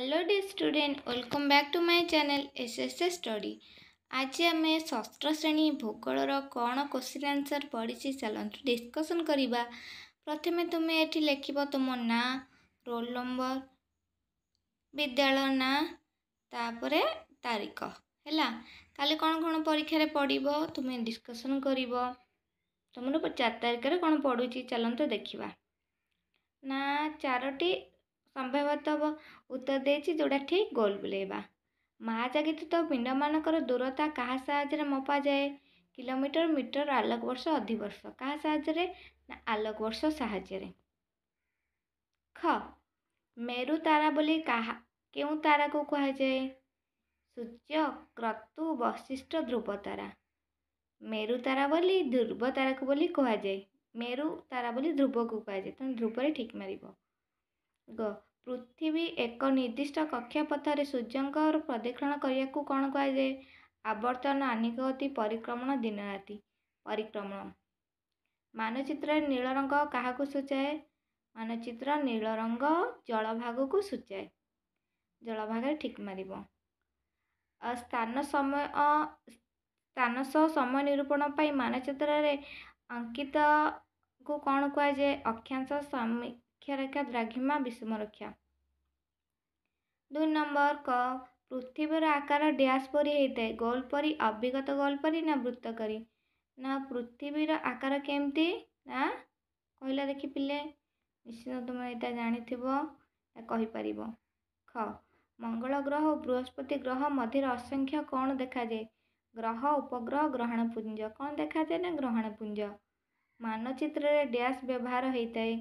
hello dear student welcome back to my channel S S A study ଆଜି ଆମେ ଷଷ୍ଠ ଶ୍ରେଣୀ ଭୂଗୋଳର କ'ଣ କୋଶ୍ଚିନ୍ ଆନ୍ସର୍ ପଡ଼ିଛି ଚାଲନ୍ତୁ ଡିସ୍କସନ୍ କରିବା ପ୍ରଥମେ ତୁମେ ଏଠି ଲେଖିବ ତୁମ ନାଁ ରୋଲ୍ ନମ୍ବର ବିଦ୍ୟାଳୟ ନାଁ ତାପରେ ତାରିଖ ହେଲା କାଲି କ'ଣ କ'ଣ ପରୀକ୍ଷାରେ ପଡ଼ିବ ତୁମେ ଡିସ୍କସନ୍ କରିବ ତୁମର ଚାରି ତାରିଖରେ କ'ଣ ପଡ଼ୁଛି ଚାଲନ୍ତୁ ଦେଖିବା ନା ଚାରୋଟି ସମ୍ଭବତଃ ଉତ୍ତର ଦେଇଛି ଯେଉଁଟା ଠିକ୍ ଗୋଲ ବୁଲେଇବା ମା ତ ପିଣ୍ଡମାନଙ୍କର ଦୂରତା କାହା ସାହାଯ୍ୟରେ ମପାଯାଏ କିଲୋମିଟର ମିଟର ଆଲୋକ ଆଲୋକବର୍ଷ ଅଧିବର୍ଷ କାହା ସାହାଯ୍ୟରେ ନା ଆଲୋକ ବର୍ଷ ସାହାଯ୍ୟରେ ଖ ମେରୁ ତାରା ବୋଲି କାହା କେଉଁ ତାରାକୁ କୁହାଯାଏ ସୂର୍ଯ୍ୟ କ୍ରତୁ ବଶିଷ୍ଟ ଧ୍ରୁବ ତାରା ମେରୁ ତାରା ବୋଲି ଧ୍ରୁବ ତାରାକୁ ବୋଲି କୁହାଯାଏ ମେରୁ ତାରା ବୋଲି ଧ୍ରୁବକୁ କୁହାଯାଏ ତେଣୁ ଧ୍ରୁବରେ ଠିକ୍ ମାରିବ ଗ ପୃଥିବୀ ଏକ ନିର୍ଦ୍ଦିଷ୍ଟ କକ୍ଷପଥରେ ସୂର୍ଯ୍ୟଙ୍କର ପ୍ରଦକ୍ଷିଣ କରିବାକୁ କ'ଣ କୁହାଯାଏ ଆବର୍ତ୍ତନ ଆନିକ ଗତି ପରିକ୍ରମଣ ଦିନରାତି ପରିକ୍ରମଣ ମାନଚିତ୍ରରେ ନୀଳ ରଙ୍ଗ କାହାକୁ ସୂଚାଏ ମାନଚିତ୍ର ନୀଳ ରଙ୍ଗ ଜଳଭାଗକୁ ସୂଚାଏ ଜଳଭାଗରେ ଠିକ୍ ମାରିବ ସ୍ଥାନ ସମୟ ସ୍ଥାନ ସହ ସମୟ ନିରୂପଣ ପାଇଁ ମାନଚିତ୍ରରେ ଅଙ୍କିତକୁ କ'ଣ କୁହାଯାଏ ଅକ୍ଷାଂଶ ମୁଖ୍ୟ ରକ୍ଷା ଦ୍ରାଘିମା ବିଷମ ରକ୍ଷା ଦୁଇ ନମ୍ବର କ ପୃଥିବୀର ଆକାର ଡ୍ୟାସ୍ ପରି ହେଇଥାଏ ଗୋଲ୍ ପରି ଅଭିଗତ ଗୋଲ୍ ପରି ନା ବୃତ୍ତ କରି ନା ପୃଥିବୀର ଆକାର କେମିତି ନା କହିଲା ଦେଖି ପିଲେ ନିଶ୍ଚିତ ତୁମେ ଏଇଟା ଜାଣିଥିବ କହିପାରିବ ଖ ମଙ୍ଗଳ ଗ୍ରହ ଓ ବୃହସ୍ପତି ଗ୍ରହ ମଧ୍ୟରେ ଅସଂଖ୍ୟ କ'ଣ ଦେଖାଯାଏ ଗ୍ରହ ଉପଗ୍ରହ ଗ୍ରହଣପୁଞ୍ଜ କ'ଣ ଦେଖାଯାଏ ନା ଗ୍ରହଣପୁଞ୍ଜ ମାନଚିତ୍ରରେ ଡ୍ୟାସ୍ ବ୍ୟବହାର ହେଇଥାଏ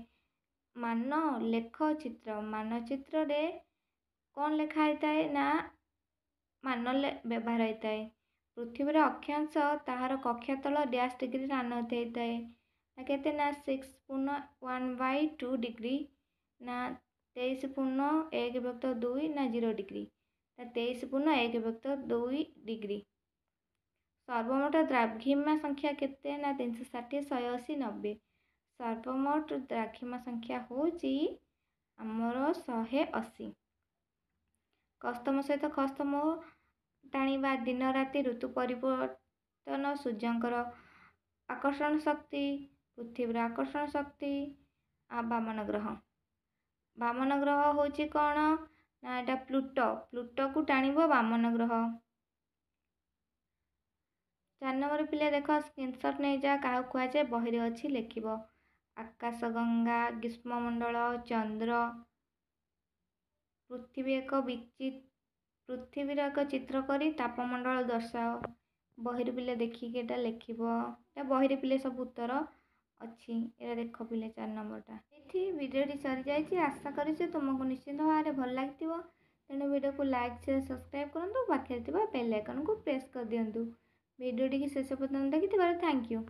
ମାନ ଲେଖ ଚିତ୍ର ମାନଚିତ୍ରରେ କ'ଣ ଲେଖା ହେଇଥାଏ ନା ମାନ ବ୍ୟବହାର ହେଇଥାଏ ପୃଥିବୀର ଅକ୍ଷାଂଶ ତାହାର କକ୍ଷା ତଳ ଡ୍ୟାସ୍ ଡିଗ୍ରୀ ନାନୋଥ୍ ହେଇଥାଏ କେତେ ନା ସିକ୍ସ ପୂର୍ଣ୍ଣ ୱାନ୍ ବାଇ ଟୁ ଡିଗ୍ରୀ ନା ତେଇଶ ପୂର୍ଣ୍ଣ ଏକ ବ୍ୟକ୍ତ ଦୁଇ ନା ଜିରୋ ଡିଗ୍ରୀ ତେଇଶ ପୂର୍ଣ୍ଣ ଏକ ବ୍ୟକ୍ତ ଦୁଇ ଡିଗ୍ରୀ ସର୍ବମୋଟ ଦ୍ରାଘିମା ସଂଖ୍ୟା କେତେ ନା ତିନିଶହ ଷାଠିଏ ଶହେ ଅଶୀ ନବେ ସର୍ବମୋଟ ଦ୍ରାକ୍ଷିମ ସଂଖ୍ୟା ହେଉଛି ଆମର ଶହେ ଅଶୀ କସ୍ତମ ସହିତ କସ୍ତମ ଟାଣିବା ଦିନ ରାତି ଋତୁ ପରିବର୍ତ୍ତନ ସୂର୍ଯ୍ୟଙ୍କର ଆକର୍ଷଣ ଶକ୍ତି ପୃଥିବୀର ଆକର୍ଷଣ ଶକ୍ତି ଆଉ ବାମନ ଗ୍ରହ ବାମନ ଗ୍ରହ ହେଉଛି କ'ଣ ନା ଏଇଟା ପ୍ଲୁଟୋ ପ୍ଲୁଟୋକୁ ଟାଣିବ ବାମନ ଗ୍ରହ ଚାରି ନମ୍ବର ପିଲା ଦେଖ ସ୍କ୍ରିନ୍ସଟ୍ ନେଇଯା କାହାକୁ କୁହାଯାଏ ବହିରେ ଅଛି ଲେଖିବ ଆକାଶଗଙ୍ଗା ଗ୍ରୀଷ୍ମମଣ୍ଡଳ ଚନ୍ଦ୍ର ପୃଥିବୀ ଏକ ବିଚି ପୃଥିବୀର ଏକ ଚିତ୍ର କରି ତାପମଣ୍ଡଳ ଦର୍ଶାଅ ବହିରେ ପିଲେ ଦେଖିକି ଏଇଟା ଲେଖିବ ଏଇଟା ବହିରେ ପିଲେ ସବୁ ଉତ୍ତର ଅଛି ଏଇଟା ଦେଖ ପିଲେ ଚାରି ନମ୍ବରଟା ଏଠି ଭିଡ଼ିଓଟି ସରିଯାଇଛି ଆଶା କରିଛି ତୁମକୁ ନିଶ୍ଚିନ୍ତ ଭାବରେ ଭଲ ଲାଗିଥିବ ତେଣୁ ଭିଡ଼ିଓକୁ ଲାଇକ୍ ସେୟାର ସବସ୍କ୍ରାଇବ୍ କରନ୍ତୁ ପାଖରେ ଥିବା ବେଲ୍ ଆଇକନ୍କୁ ପ୍ରେସ୍ କରିଦିଅନ୍ତୁ ଭିଡ଼ିଓଟିକି ଶେଷ ପର୍ଯ୍ୟନ୍ତ ଦେଖିଥିବାରୁ ଥ୍ୟାଙ୍କ ୟୁ